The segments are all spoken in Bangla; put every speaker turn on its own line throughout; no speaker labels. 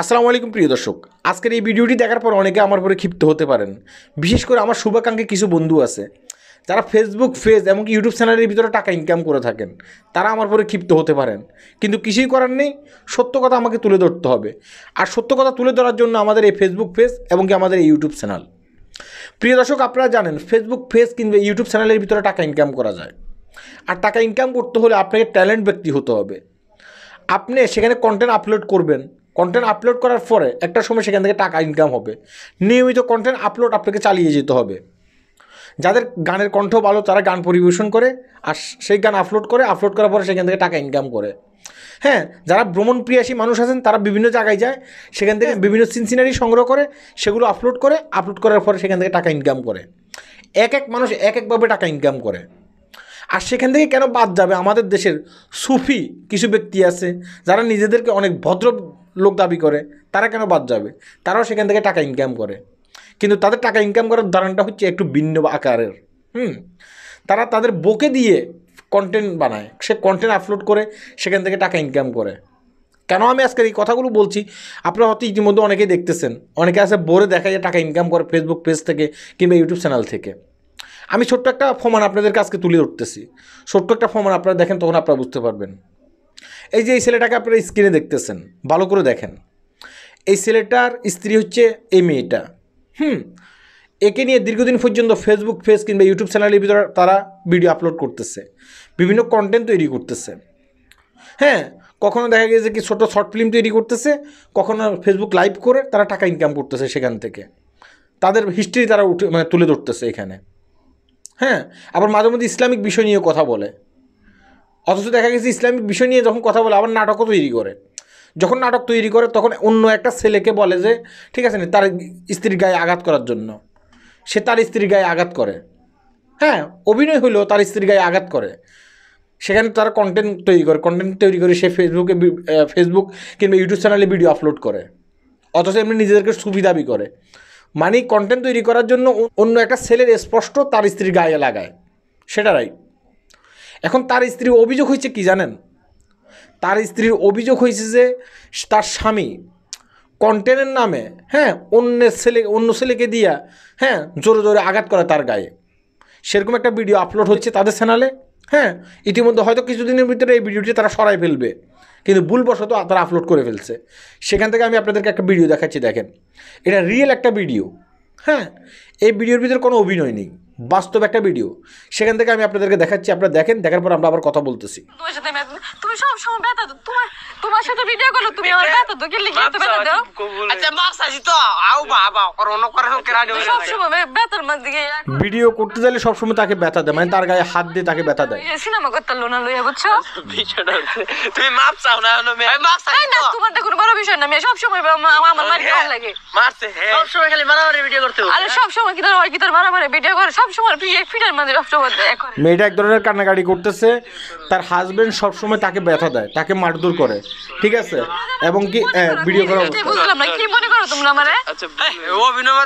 আসসালামু আলাইকুম প্রিয় দর্শক আজকের এই ভিডিওটি দেখার পর অনেকে আমার পরে ক্ষিপ্ত হতে পারেন বিশেষ করে আমার শুভাকাঙ্ক্ষী কিছু বন্ধু আছে যারা ফেসবুক ফেজ এমনকি ইউটিউব চ্যানেলের ভিতরে টাকা ইনকাম করে থাকেন তারা আমার পরে ক্ষিপ্ত হতে পারেন কিন্তু কিছুই করার নেই সত্য কথা আমাকে তুলে ধরতে হবে আর সত্য কথা তুলে ধরার জন্য আমাদের এই ফেসবুক ফেজ এবং কি আমাদের এই ইউটিউব চ্যানেল প্রিয় দর্শক আপনারা জানেন ফেসবুক ফেজ কিংবা ইউটিউব চ্যানেলের ভিতরে টাকা ইনকাম করা যায় আর টাকা ইনকাম করতে হলে আপনাকে ট্যালেন্ট ব্যক্তি হতে হবে আপনি সেখানে কন্টেন্ট আপলোড করবেন কন্টেন্ট আপলোড করার পরে একটা সময় সেখান থেকে টাকা ইনকাম হবে নিয়মিত কন্টেন্ট আপলোড আপনাকে চালিয়ে যেতে হবে যাদের গানের কণ্ঠ ভালো তারা গান পরিবেশন করে আর সেই গান আপলোড করে আপলোড করার পরে সেখান থেকে টাকা ইনকাম করে হ্যাঁ যারা ভ্রমণ প্রিয়াসী মানুষ আছেন তারা বিভিন্ন জায়গায় যায় সেখান থেকে বিভিন্ন সিনসিনারি সংগ্রহ করে সেগুলো আপলোড করে আপলোড করার পরে সেখান থেকে টাকা ইনকাম করে এক এক মানুষ এক একভাবে টাকা ইনকাম করে আর সেখান থেকে কেন বাদ যাবে আমাদের দেশের সুফি কিছু ব্যক্তি আছে যারা নিজেদেরকে অনেক ভদ্র লোক দাবি করে তারা কেন বাদ যাবে তারাও সেখান থেকে টাকা ইনকাম করে কিন্তু তাদের টাকা ইনকাম করার ধারণটা হচ্ছে একটু ভিন্ন আকারের হুম তারা তাদের বকে দিয়ে কন্টেন্ট বানায় সে কন্টেন্ট আপলোড করে সেখান থেকে টাকা ইনকাম করে কেন আমি আজকে এই কথাগুলো বলছি আপনারা হয়তো ইতিমধ্যে অনেকেই দেখতেছেন অনেকে আছে বোরে দেখা যায় টাকা ইনকাম করে ফেসবুক পেজ থেকে কিংবা ইউটিউব চ্যানেল থেকে আমি ছোট্ট একটা ফমান আপনাদের কাছে তুলে উঠতেছি ছোট্ট একটা ফমান আপনারা দেখেন তখন আপনারা বুঝতে পারবেন এই যে এই ছেলেটাকে আপনারা স্ক্রিনে দেখতেছেন ভালো করে দেখেন এই ছেলেটার স্ত্রী হচ্ছে এই মেয়েটা হুম একে নিয়ে দীর্ঘদিন পর্যন্ত ফেসবুক ফেস কিংবা ইউটিউব চ্যানেলের ভিতরে তারা ভিডিও আপলোড করতেছে বিভিন্ন কন্টেন্ট তৈরি করতেছে হ্যাঁ কখনো দেখা গেছে কি ছোটো শর্ট ফিল্ম তৈরি করতেছে কখনো ফেসবুক লাইভ করে তারা টাকা ইনকাম করতেছে সেখান থেকে তাদের হিস্ট্রি তারা উঠে মানে তুলে ধরতেছে এখানে হ্যাঁ আবার মাঝে মধ্যে ইসলামিক বিষয় নিয়ে কথা বলে অথচ দেখা গেছে ইসলামিক বিষয় নিয়ে যখন কথা বলে আবার নাটকও তৈরি করে যখন নাটক তৈরি করে তখন অন্য একটা ছেলেকে বলে যে ঠিক আছে না তার স্ত্রীর গায়ে আঘাত করার জন্য সে তার স্ত্রীর গায়ে আঘাত করে হ্যাঁ অভিনয় হলেও তার স্ত্রীর গায়ে আঘাত করে সেখানে তার কন্টেন্ট তৈরি করে কন্টেন্ট তৈরি করে সে ফেসবুকে ফেসবুক কিংবা ইউটিউব চ্যানেলে ভিডিও আপলোড করে অথচ এমনি নিজেদেরকে সুবিধাবি করে মানে কন্টেন্ট তৈরি করার জন্য অন্য একটা ছেলের স্পষ্ট তার স্ত্রীর গায়ে লাগায় সেটা রাইট এখন তার স্ত্রীর অভিযোগ হয়েছে কি জানেন তার স্ত্রীর অভিযোগ হয়েছে যে তার স্বামী কন্টেনের নামে হ্যাঁ অন্যের ছেলে অন্য ছেলেকে দিয়া হ্যাঁ জোরে জোরে আঘাত করে তার গায়ে সেরকম একটা ভিডিও আপলোড হচ্ছে তাদের চ্যানেলে হ্যাঁ ইতিমধ্যে হয়তো কিছুদিনের ভিতরে এই ভিডিওটি তারা সরাই ফেলবে কিন্তু ভুলবশত তারা আপলোড করে ফেলছে সেখান থেকে আমি আপনাদেরকে একটা ভিডিও দেখাচ্ছি দেখেন এটা রিয়েল একটা ভিডিও হ্যাঁ এই ভিডিওর ভিতরে কোনো অভিনয় নেই বাস্তব একটা ভিডিও সেখান থেকে আমি আপনাদেরকে দেখাচ্ছি আপনারা দেখেন দেখার পর আমরা আবার কথা বলতেছি তুমি ভিডিও করতে তাকে ব্যথা দেয় মানে তার গায়ে হাত দিয়ে তাকে ব্যথা দেয় সিনেমা করতে লোনা লইয়া বুঝছো তুমি মাপ চাও না আমি মাপ চাই না কোনো বড় বিষয় না সবসময় হ্যাঁ, হ্যাঁ। সব সময় খালি মারামারি ভিডিও করতে আরে সব সময় মেয়েটা এক ধরনের কান্নাকাটি করতেছে তার হাজবেন্ড সবসময় তাকে ব্যথা দেয় তাকে মারধর করে ঠিক আছে এবং কি ভিডিও হ্যাঁ, করা তুমি হ্যাঁ,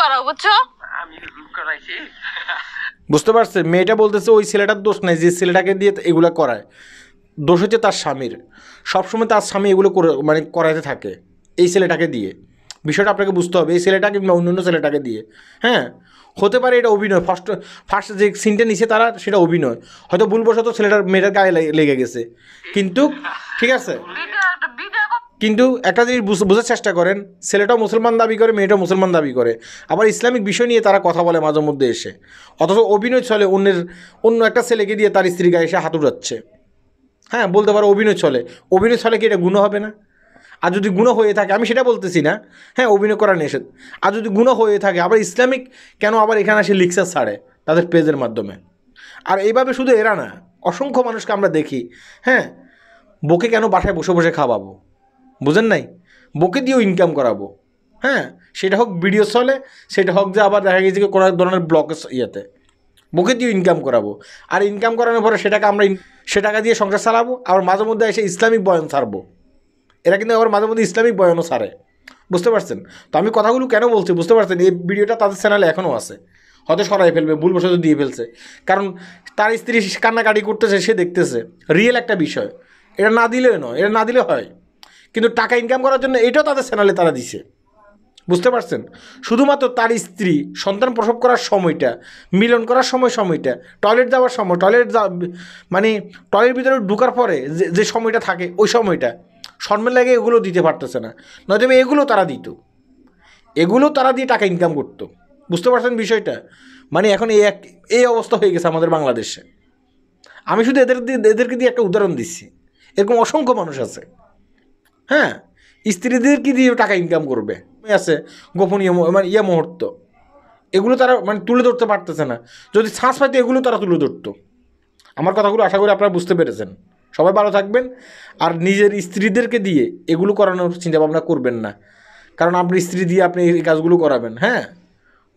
করাও বুঝছো বুঝতে পারছে মেয়েটা বলতেছে ওই ছেলেটার দোষ নাই যে ছেলেটাকে দিয়ে এগুলা করায় দোষ হচ্ছে তার স্বামীর সবসময় তার স্বামী এগুলো করে মানে করাতে থাকে এই ছেলেটাকে দিয়ে বিষয়টা আপনাকে বুঝতে হবে এই ছেলেটাকে কিংবা অন্য অন্য ছেলেটাকে দিয়ে হ্যাঁ হতে পারে এটা অভিনয় ফার্স্ট ফার্স্ট যে সিনটা নিছে তারা সেটা অভিনয় হয়তো ভুলবশত ছেলেটার মেয়েটার গায়ে লেগে গেছে কিন্তু ঠিক আছে কিন্তু একটা জিনিস বোঝার চেষ্টা করেন ছেলেটাও মুসলমান দাবি করে মেয়েটাও মুসলমান দাবি করে আবার ইসলামিক বিষয় নিয়ে তারা কথা বলে মাঝে মধ্যে এসে অথচ অভিনয় চলে অন্যের অন্য একটা ছেলেকে দিয়ে তার স্ত্রী গায়ে এসে হাত উড়াচ্ছে হ্যাঁ বলতে পারো অভিনয় চলে অভিনয় চলে কি এটা গুণ হবে না আর যদি গুণ হয়ে থাকে আমি সেটা বলতেছি না হ্যাঁ অভিনয় করা নিষেধ আর যদি গুণ হয়ে থাকে আবার ইসলামিক কেন আবার এখানে আসে লিকচার ছাড়ে তাদের পেজের মাধ্যমে আর এইভাবে শুধু এরা না অসংখ্য মানুষকে আমরা দেখি হ্যাঁ বকে কেন বাসায় বসে বসে খাওয়াবো বুঝেন নাই বকে দিয়েও ইনকাম করাবো হ্যাঁ সেটা হোক ভিডিও চলে সেটা হোক যে আবার দেখা গেছে কোনো এক ধরনের ব্লকের ইয়েতে মুখে দিয়ে ইনকাম করাবো আর ইনকাম করানোর পরে সেটাকে আমরা সে টাকা দিয়ে সংসার চালাবো আবার মাঝে মধ্যে এসে ইসলামিক বয়ন ছাড়বো এরা কিন্তু আবার মাঝে মধ্যে ইসলামিক বয়নও সারে বুঝতে পারছেন তো আমি কথাগুলো কেন বলছি বুঝতে পারছেন এই ভিডিওটা তাদের চ্যানেলে এখনও আছে হয়তো সরাই ফেলবে ভুলবশত দিয়ে ফেলছে কারণ তার স্ত্রী কান্নাকাটি করতেছে সে দেখতেছে রিয়েল একটা বিষয় এটা না দিলে নয় এটা না দিলে হয় কিন্তু টাকা ইনকাম করার জন্য এটাও তাদের চ্যানেলে তারা দিছে বুঝতে পারছেন শুধুমাত্র তার স্ত্রী সন্তান প্রসব করার সময়টা মিলন করার সময় সময়টা টয়লেট যাওয়ার সময় টয়লেট যা মানে টয়লেট ভিতরে ঢুকার পরে যে যে সময়টা থাকে ওই সময়টা সম্মান লাগে এগুলো দিতে পারতেছে না নয়তো এগুলো তারা দিত এগুলো তারা দিয়ে টাকা ইনকাম করত বুঝতে পারছেন বিষয়টা মানে এখন এই এক এই অবস্থা হয়ে গেছে আমাদের বাংলাদেশে আমি শুধু এদের এদেরকে দিয়ে একটা উদাহরণ দিচ্ছি এরকম অসংখ্য মানুষ আছে হ্যাঁ স্ত্রীদের কি দিয়ে টাকা ইনকাম করবে আছে গোপনীয় মানে ইয়ে মুহূর্ত এগুলো তারা মানে তুলে ধরতে পারতেছে না যদি শ্বাস পাইতে এগুলো তারা তুলে ধরতো আমার কথাগুলো আশা করি আপনারা বুঝতে পেরেছেন সবাই ভালো থাকবেন আর নিজের স্ত্রীদেরকে দিয়ে এগুলো করানোর চিন্তাভাবনা করবেন না কারণ আপনি স্ত্রী দিয়ে আপনি এই কাজগুলো করাবেন হ্যাঁ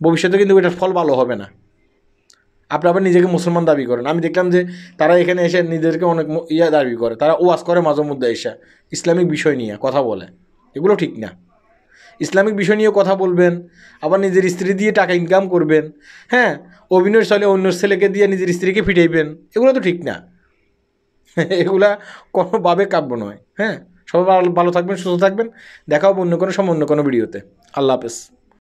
ভবিষ্যতে কিন্তু এটার ফল ভালো হবে না আপনি আবার নিজেকে মুসলমান দাবি করেন আমি দেখলাম যে তারা এখানে এসে নিজেদেরকে অনেক ইয়া দাবি করে তারা ওয়াজ করে মাঝে মধ্যে এসে ইসলামিক বিষয় নিয়ে কথা বলে এগুলো ঠিক না ইসলামিক বিষয় নিয়েও কথা বলবেন আবার নিজের স্ত্রী দিয়ে টাকা ইনকাম করবেন হ্যাঁ অভিনয় চলে অন্য ছেলেকে দিয়ে নিজের স্ত্রীকে ফিরাইবেন এগুলো তো ঠিক না এগুলা কোনোভাবে কাব্য নয় হ্যাঁ সবাই ভালো থাকবেন সুস্থ থাকবেন দেখা হবে অন্য কোনো সময় অন্য কোনো ভিডিওতে আল্লাহ হাফেজ